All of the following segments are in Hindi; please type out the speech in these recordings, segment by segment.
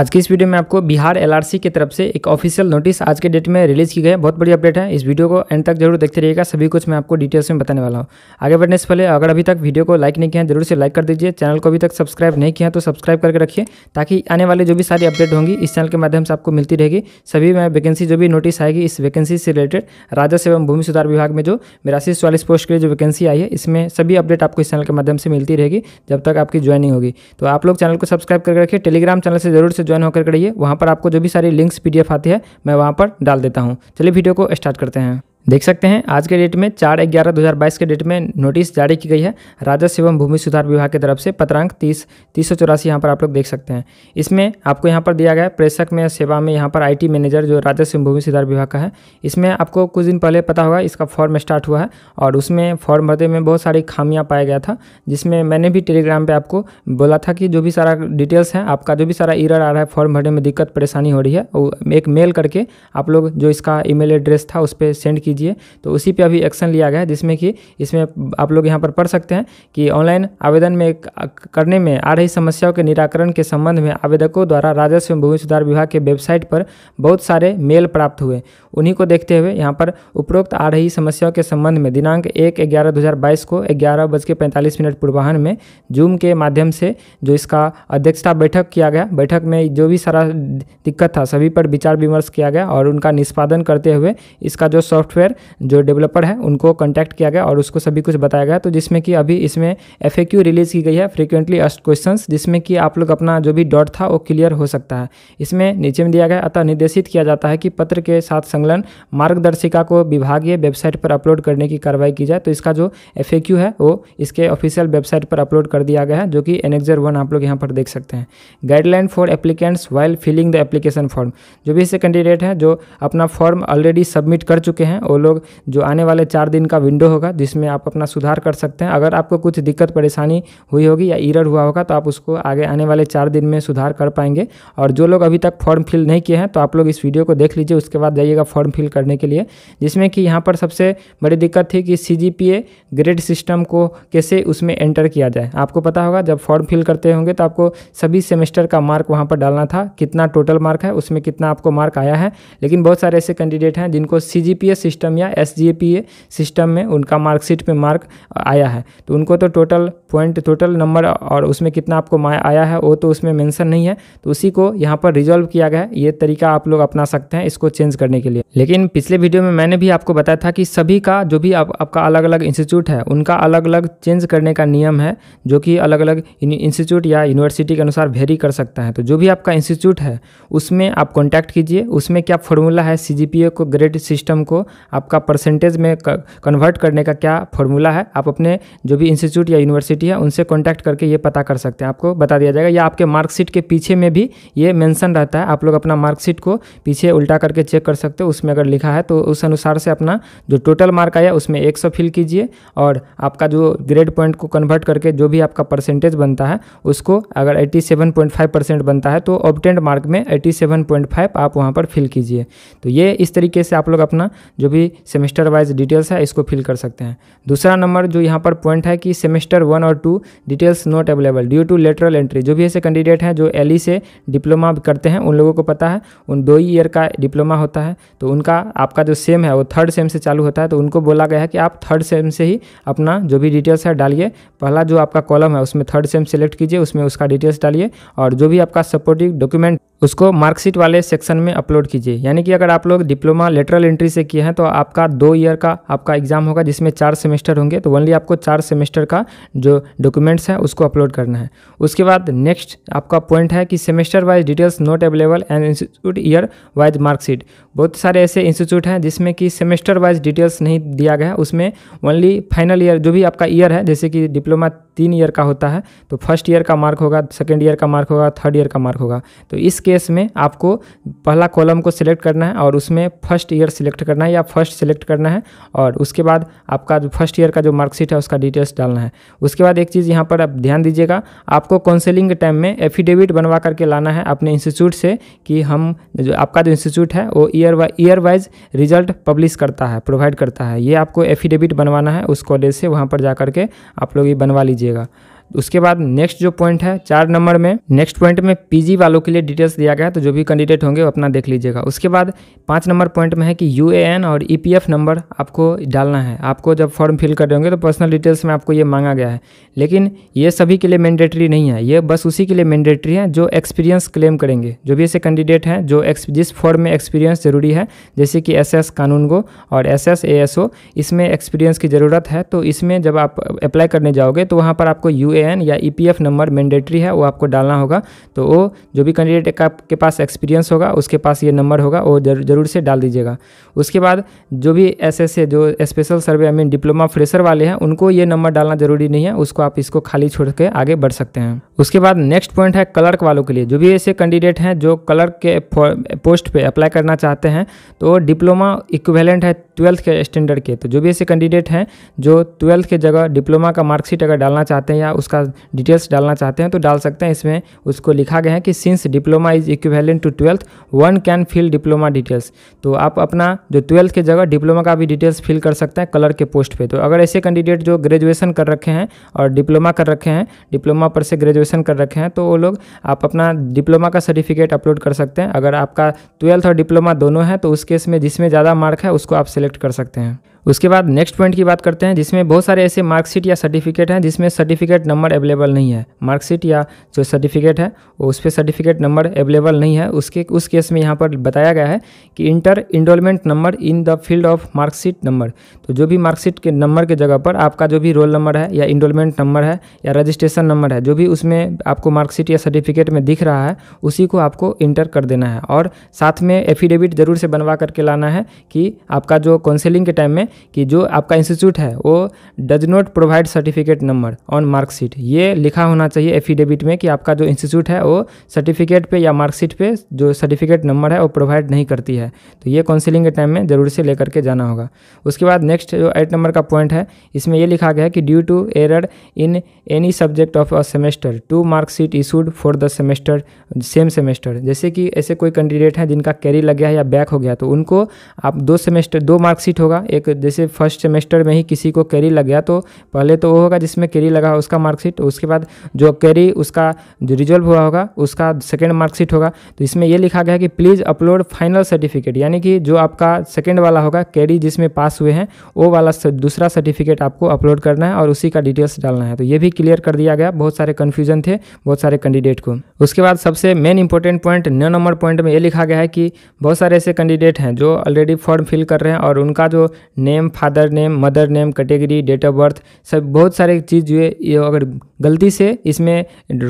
आज की इस वीडियो में आपको बिहार एलआरसी की तरफ से एक ऑफिशियल नोटिस आज के डेट में रिलीज़ की गई है बहुत बड़ी अपडेट है इस वीडियो को एंड तक जरूर देखते रहिएगा सभी कुछ मैं आपको डिटेल्स में बताने वाला हूँ आगे बढ़ने से पहले अगर अभी तक वीडियो को लाइक नहीं किया है जरूर से लाइक कर दीजिए चैनल को अभी तक सब्सक्राइब नहीं किया तो सब्सक्राइब करके रखिए ताकि आने वाले जो भी सारी अपडेट होंगी इस चैनल के माध्यम से आपको मिलती रहेगी सभी में वैकेंसी जो भी नोटिस आएगी इस वैकेंसी से रिलेटेड राजस्व एवं भूमि सुधार विभाग में जो मेरासी चालीस पोस्ट के लिए जो वैकेंसी आई है इसमें सभी अपडेट आपको इस चैनल के माध्यम से मिलती रहेगी जब तक आपकी ज्वाइनिंग होगी तो आप लोग चैनल को सब्सक्राइब करके रखिए टेलीग्राम चैनल से जरूर से ज्वाइन होकर करिए रहिए वहाँ पर आपको जो भी सारी लिंक्स पी आती है मैं वहाँ पर डाल देता हूँ चलिए वीडियो को स्टार्ट करते हैं देख सकते हैं आज के डेट में चार ग्यारह दो हज़ार बाईस के डेट में नोटिस जारी की गई है राजस्व एवं भूमि सुधार विभाग की तरफ से पत्रांक तीस तीस सौ चौरासी यहाँ पर आप लोग देख सकते हैं इसमें आपको यहाँ पर दिया गया है प्रेषक में सेवा में यहाँ पर आईटी मैनेजर जो राजस्व एवं भूमि सुधार विभाग का है इसमें आपको कुछ दिन पहले पता होगा इसका फॉर्म स्टार्ट हुआ है और उसमें फॉर्म भरते में बहुत सारी खामियाँ पाया गया था जिसमें मैंने भी टेलीग्राम पर आपको बोला था कि जो भी सारा डिटेल्स है आपका जो भी सारा ईरर आ रहा है फॉर्म भरने में दिक्कत परेशानी हो रही है एक मेल करके आप लोग जो इसका ई एड्रेस था उस पर सेंड किया कीजिए तो उसी पे अभी एक्शन लिया गया है जिसमें कि इसमें आप लोग यहाँ पर पढ़ सकते हैं कि ऑनलाइन आवेदन में करने में आ रही समस्याओं के निराकरण के संबंध में आवेदकों द्वारा राजस्व भूमि सुधार विभाग के वेबसाइट पर बहुत सारे मेल प्राप्त हुए उन्हीं को देखते हुए यहाँ पर उपरोक्त आ रही समस्याओं के संबंध में दिनांक एक ग्यारह दो को ग्यारह बज के पैंतालीस मिनट पूर्वाहन में जूम के माध्यम से जो इसका अध्यक्षता बैठक किया गया बैठक में जो भी सारा दिक्कत था सभी पर विचार विमर्श किया गया और उनका निष्पादन करते हुए इसका जो सॉफ्टवेयर सॉफ्टवेयर जो डेवलपर है उनको कॉन्टैक्ट किया गया और उसको सभी कुछ बताया गया तो जिसमें कि अभी इसमें एफ रिलीज़ की गई है फ्रीक्वेंटली अस्ट क्वेश्चन जिसमें कि आप लोग अपना जो भी डॉट था वो क्लियर हो सकता है इसमें नीचे में दिया गया अतः निर्देशित किया जाता है कि पत्र के साथ संलग्न मार्गदर्शिका को विभागीय वेबसाइट पर अपलोड करने की कार्रवाई की जाए तो इसका जो एफ है वो इसके ऑफिशियल वेबसाइट पर अपलोड कर दिया गया है जो कि एनेक्जर वन आप लोग यहाँ पर देख सकते हैं guideline for applicants while filling the application form जो भी इसे कैंडिडेट हैं जो अपना फॉर्म ऑलरेडी सबमिट कर चुके हैं वो लोग जो आने वाले चार दिन का विंडो होगा जिसमें आप अपना सुधार कर सकते हैं अगर आपको कुछ दिक्कत परेशानी हुई होगी या इरर हुआ होगा तो आप उसको आगे आने वाले चार दिन में सुधार कर पाएंगे और जो लोग अभी तक फॉर्म फिल नहीं किए हैं तो आप लोग इस वीडियो को देख लीजिए उसके बाद जाइएगा फॉर्म फिल करने के लिए जिसमें कि यहाँ पर सबसे बड़ी दिक्कत थी कि सी ग्रेड सिस्टम को कैसे उसमें एंटर किया जाए आपको पता होगा जब फॉर्म फिल करते होंगे तो आपको सभी सेमेस्टर का मार्क वहाँ पर डालना था कितना टोटल मार्क है उसमें कितना आपको मार्क आया है लेकिन बहुत सारे ऐसे कैंडिडेट हैं जिनको सी सिस्टम सिस्टम या एस सिस्टम में उनका मार्कशीट पे मार्क आया है तो उनको तो टोटल पॉइंट टोटल नंबर और उसमें कितना आपको माया आया है वो तो उसमें मेंशन नहीं है तो उसी को यहाँ पर रिजॉल्व किया गया है ये तरीका आप लोग अपना सकते हैं इसको चेंज करने के लिए लेकिन पिछले वीडियो में मैंने भी आपको बताया था कि सभी का जो भी आप, आपका अलग अलग इंस्टीट्यूट है उनका अलग अलग चेंज करने का नियम है जो कि अलग अलग इंस्टीट्यूट या यूनिवर्सिटी के अनुसार वेरी कर सकता है तो जो भी आपका इंस्टीट्यूट है उसमें आप कॉन्टैक्ट कीजिए उसमें क्या फॉर्मूला है सी को ग्रेड सिस्टम को आपका परसेंटेज में कन्वर्ट करने का क्या फॉर्मूला है आप अपने जो भी इंस्टीट्यूट या यूनिवर्सिटी यूनिवर्सिटी है उनसे कॉन्टैक्ट करके ये पता कर सकते हैं आपको बता दिया जाएगा या आपके मार्कशीट के पीछे में भी ये मेंशन रहता है आप लोग अपना मार्कशीट को पीछे उल्टा करके चेक कर सकते हो उसमें अगर लिखा है तो उस अनुसार से अपना जो टोटल मार्क आया उसमें एक सौ फिल कीजिए और आपका जो ग्रेड पॉइंट को कन्वर्ट करके जो भी आपका परसेंटेज बनता है उसको अगर eighty seven point five percent बनता है तो ऑबटेंड मार्क में एट्टी सेवन पॉइंट फाइव आप वहाँ पर फिल कीजिए तो ये इस तरीके से आप लोग अपना जो भी सेमेस्टर वाइज डिटेल्स है इसको फिल कर सकते हैं दूसरा नंबर जो यहाँ पर पॉइंट है कि सेमेस्टर वन और two details not available due to lateral entry जो भी ऐसे कैंडिडेट हैं जो एल e से डिप्लोमा करते हैं उन लोगों को पता है उन दो ईयर का डिप्लोमा होता है तो उनका आपका जो सेम है वो थर्ड सेम से चालू होता है तो उनको बोला गया है कि आप थर्ड सेम से ही अपना जो भी डिटेल्स है डालिए पहला जो आपका कॉलम है उसमें थर्ड सेम सेलेक्ट कीजिए उसमें उसका डिटेल्स डालिए और जो भी आपका सपोर्टिव डॉक्यूमेंट उसको मार्कशीट वाले सेक्शन में अपलोड कीजिए यानी कि अगर आप लोग डिप्लोमा लेटरल एंट्री से किए हैं तो आपका दो ईयर का आपका एग्ज़ाम होगा जिसमें चार सेमेस्टर होंगे तो ओनली आपको चार सेमेस्टर का जो डॉक्यूमेंट्स हैं उसको अपलोड करना है उसके बाद नेक्स्ट आपका पॉइंट है कि semester wise details not available and institute year wise marksheet बहुत सारे ऐसे इंस्टीट्यूट हैं जिसमें कि सेमेस्टर वाइज डिटेल्स नहीं दिया गया है उसमें ओनली फाइनल ईयर जो भी आपका ईयर है जैसे कि डिप्लोमा तीन ईयर का होता है तो फर्स्ट ईयर का मार्क होगा सेकेंड ईयर का मार्क होगा थर्ड ईयर का मार्क होगा तो इस केस में आपको पहला कॉलम को सिलेक्ट करना है और उसमें फर्स्ट ईयर सिलेक्ट करना है या फर्स्ट सिलेक्ट करना है और उसके बाद आपका जो फर्स्ट ईयर का जो मार्कशीट है उसका डिटेल्स डालना है उसके बाद एक चीज़ यहाँ पर आप ध्यान दीजिएगा आपको काउंसिलिंग के टाइम में एफिडेविट बनवा करके लाना है अपने इंस्टीट्यूट से कि हम जो आपका जो इंस्टीट्यूट है वो year by year wise result publish करता है प्रोवाइड करता है ये आपको एफिडेविट बनवाना है उस कॉलेज से वहाँ पर जा के आप लोग ये बनवा लीजिएगा उसके बाद नेक्स्ट जो पॉइंट है चार नंबर में नेक्स्ट पॉइंट में पीजी वालों के लिए डिटेल्स दिया गया है तो जो भी कैंडिडेट होंगे वो अपना देख लीजिएगा उसके बाद पाँच नंबर पॉइंट में है कि यू और ई e नंबर आपको डालना है आपको जब फॉर्म फिल कर रहे होंगे तो पर्सनल डिटेल्स में आपको ये मांगा गया है लेकिन ये सभी के लिए मैंडेटरी नहीं है ये बस उसी के लिए मैंडेटरी है जो एक्सपीरियंस क्लेम करेंगे जो भी ऐसे कैंडिडेट हैं जो जिस फॉर्म में एक्सपीरियंस ज़रूरी है जैसे कि एस कानून गो और एस एस इसमें एक्सपीरियंस की ज़रूरत है तो इसमें जब आप अप्लाई करने जाओगे तो वहाँ पर आपको यू एन या ई e नंबर मैंडेटरी है वो आपको डालना होगा तो वो जो भी कैंडिडेट के पास एक्सपीरियंस होगा उसके पास ये नंबर होगा वो ज़रूर से डाल दीजिएगा उसके बाद जो भी एस एस जो special survey I mean diploma fresher वाले हैं उनको ये नंबर डालना ज़रूरी नहीं है उसको आप इसको खाली छोड़ के आगे बढ़ सकते हैं उसके बाद नेक्स्ट पॉइंट है क्लर्क वालों के लिए जो भी ऐसे कैंडिडेट हैं जो क्लर्क के पोस्ट पे अप्लाई करना चाहते हैं तो डिप्लोमा इक्वेलेंट है ट्वेल्थ के स्टैंडर्ड के तो जो भी ऐसे कैंडिडेट हैं जो ट्वेल्थ के जगह डिप्लोमा का मार्कशीट अगर डालना चाहते हैं या उस उसका डिटेल्स डालना चाहते हैं तो डाल सकते हैं इसमें उसको लिखा गया है कि since diploma is equivalent to twelfth one can fill diploma details तो आप अपना जो ट्वेल्थ के जगह डिप्लोमा का भी डिटेल्स फिल कर सकते हैं कलर के पोस्ट पर तो अगर ऐसे कैंडिडेट जो ग्रेजुएसन कर रखे हैं और डिप्लोमा कर रखे हैं डिप्लोमा पर से ग्रेजुएसन कर रखे हैं तो वो लोग आप अपना डिप्लोमा का सर्टिफिकेट अपलोड कर सकते हैं अगर आपका ट्वेल्थ और डिप्लोमा दोनों हैं तो उस केस में जिसमें ज़्यादा मार्क है उसको आप सेलेक्ट कर सकते हैं उसके बाद नेक्स्ट पॉइंट की बात करते हैं जिसमें बहुत सारे ऐसे मार्कशीट या सर्टिफिकेट हैं जिसमें सर्टिफिकेट नंबर अवेलेबल नहीं है मार्कशीट या जो सर्टिफिकेट है उस पर सर्टिफिकेट नंबर अवेलेबल नहीं है उसके उस केस में यहाँ पर बताया गया है कि inter enrolment number in the field of marksheet number तो जो भी मार्कशीट के नंबर के जगह पर आपका जो भी रोल नंबर है या इनरोलमेंट नंबर है या रजिस्ट्रेशन नंबर है जो भी उसमें आपको मार्कशीट या सर्टिफिकेट में दिख रहा है उसी को आपको इंटर कर देना है और साथ में एफिडेविट ज़रूर से बनवा करके लाना है कि आपका जो काउंसिलिंग के टाइम में कि जो आपका इंस्टीट्यूट है वो does not provide certificate number on marksheet ये लिखा होना चाहिए एफिडेविट में कि आपका जो इंस्टीट्यूट है वो सर्टिफिकेट पे या मार्कशीट पे जो सर्टिफिकेट नंबर है वो प्रोवाइड नहीं करती है तो ये काउंसिलिंग के टाइम में ज़रूर से लेकर के जाना होगा उसके बाद नेक्स्ट जो एट नंबर का पॉइंट है इसमें यह लिखा गया है कि due to error in any subject of a semester two marksheet issued for the semester same semester जैसे कि ऐसे कोई कैंडिडेट हैं जिनका कैरी लग गया है या बैक हो गया तो उनको आप दो सेमेस्टर दो मार्कशीट होगा एक जैसे फर्स्ट सेमेस्टर में ही किसी को कैरी लग गया तो पहले तो वो होगा जिसमें कैरी लगा उसका मार्कशीट उसके बाद जो कैरी उसका जो रिजल्व हुआ होगा उसका सेकेंड मार्कशीट होगा तो इसमें यह लिखा गया कि प्लीज़ अपलोड फाइनल सर्टिफिकेट यानी कि जो आपका सेकेंड वाला होगा कैरी जिसमें पास हुए हैं वो वाला दूसरा सर्टिफिकेट आपको अपलोड करना है और उसी का डिटेल्स डालना है तो ये भी क्लियर कर दिया गया बहुत सारे कन्फ्यूजन थे बहुत सारे कैंडिडेट को उसके बाद सबसे मेन इंपॉर्टेंट पॉइंट नौ नंबर पॉइंट में ये लिखा गया है कि बहुत सारे ऐसे कैंडिडेट हैं जो ऑलरेडी फॉर्म फिल कर रहे हैं और उनका जो name father name mother name category date of birth सब बहुत सारे चीज़ जो है ये अगर गलती से इसमें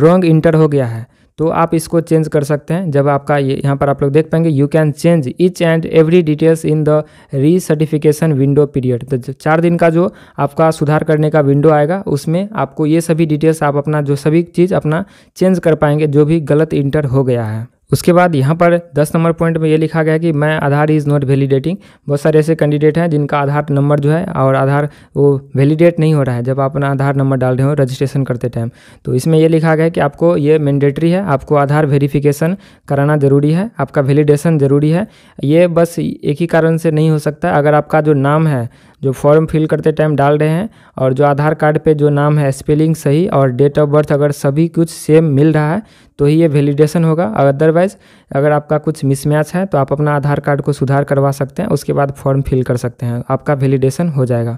रॉन्ग इंटर हो गया है तो आप इसको चेंज कर सकते हैं जब आपका ये यहाँ पर आप लोग देख पाएंगे you can change each and every details in the recertification window period तो चार दिन का जो आपका सुधार करने का विंडो आएगा उसमें आपको ये सभी डिटेल्स आप अपना जो सभी चीज़ अपना चेंज कर पाएंगे जो भी गलत इंटर हो गया है उसके बाद यहाँ पर दस नंबर पॉइंट में ये लिखा गया है कि मैं आधार इज़ नॉट वैलिडेटिंग बहुत सारे ऐसे कैंडिडेट हैं जिनका आधार नंबर जो है और आधार वो वैलिडेट नहीं हो रहा है जब आप अपना आधार नंबर डाल रहे हो रजिस्ट्रेशन करते टाइम तो इसमें ये लिखा गया है कि आपको ये मैंडेटरी है आपको आधार वेरीफिकेशन कराना ज़रूरी है आपका वैलिडेशन ज़रूरी है ये बस एक ही कारण से नहीं हो सकता अगर आपका जो नाम है जो फॉर्म फिल करते टाइम डाल रहे हैं और जो आधार कार्ड पे जो नाम है स्पेलिंग सही और डेट ऑफ बर्थ अगर सभी कुछ सेम मिल रहा है तो ही ये वैलिडेशन होगा अदरवाइज़ अगर आपका कुछ मिसमैच है तो आप अपना आधार कार्ड को सुधार करवा सकते हैं उसके बाद फॉर्म फिल कर सकते हैं आपका वैलिडेशन हो जाएगा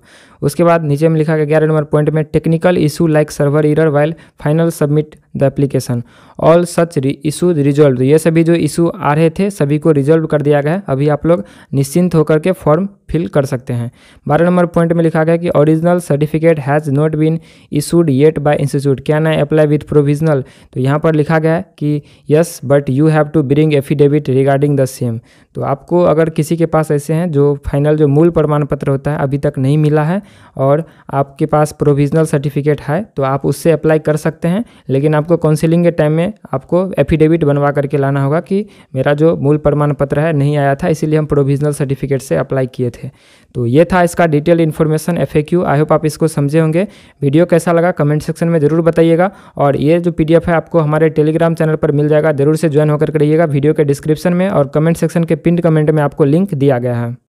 उसके बाद नीचे में लिखा गया ग्यारह नंबर पॉइंट में technical issue like server error while final submit the application all such issue resolve ये सभी जो इशू आ रहे थे सभी को रिजोल्व कर दिया गया है अभी आप लोग निश्चिंत होकर के फॉर्म फिल कर सकते हैं बारह नंबर पॉइंट में लिखा गया कि original certificate has not been issued yet by institute can I apply with provisional तो यहाँ पर लिखा गया है कि yes but you have to bring affidavit regarding the same तो आपको अगर किसी के पास ऐसे हैं जो फाइनल जो मूल प्रमाण पत्र होता है अभी तक नहीं मिला है और आपके पास प्रोविजनल सर्टिफिकेट है तो आप उससे अप्लाई कर सकते हैं लेकिन आपको काउंसिलिंग के टाइम में आपको एफिडेविट बनवा करके लाना होगा कि मेरा जो मूल प्रमाण पत्र है नहीं आया था इसीलिए हम प्रोविजनल सर्टिफिकेट से अप्लाई किए थे तो ये था इसका डिटेल इन्फॉर्मेशन एफ आई होप आप इसको समझे होंगे वीडियो कैसा लगा कमेंट सेक्शन में ज़रूर बताइएगा और ये जो पी है आपको हमारे टेलीग्राम टेलीग्राम चैनल पर मिल जाएगा जरूर से ज्वाइन होकर करिएगा वीडियो के डिस्क्रिप्शन में और कमेंट सेक्शन के पिन कमेंट में आपको लिंक दिया गया है